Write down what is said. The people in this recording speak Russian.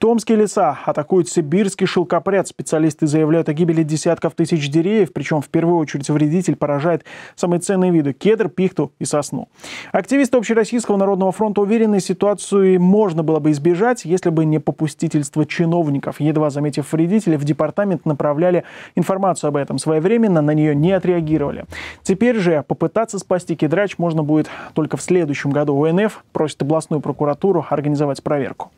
Томские леса атакуют сибирский шелкопряд. Специалисты заявляют о гибели десятков тысяч деревьев, причем в первую очередь вредитель поражает самые ценные виды – кедр, пихту и сосну. Активисты Общероссийского народного фронта уверены, ситуацию можно было бы избежать, если бы не попустительство чиновников. Едва заметив вредителя, в департамент направляли информацию об этом. Своевременно на нее не отреагировали. Теперь же попытаться спасти кедрач можно будет только в следующем году. УНФ просит областную прокуратуру организовать проверку.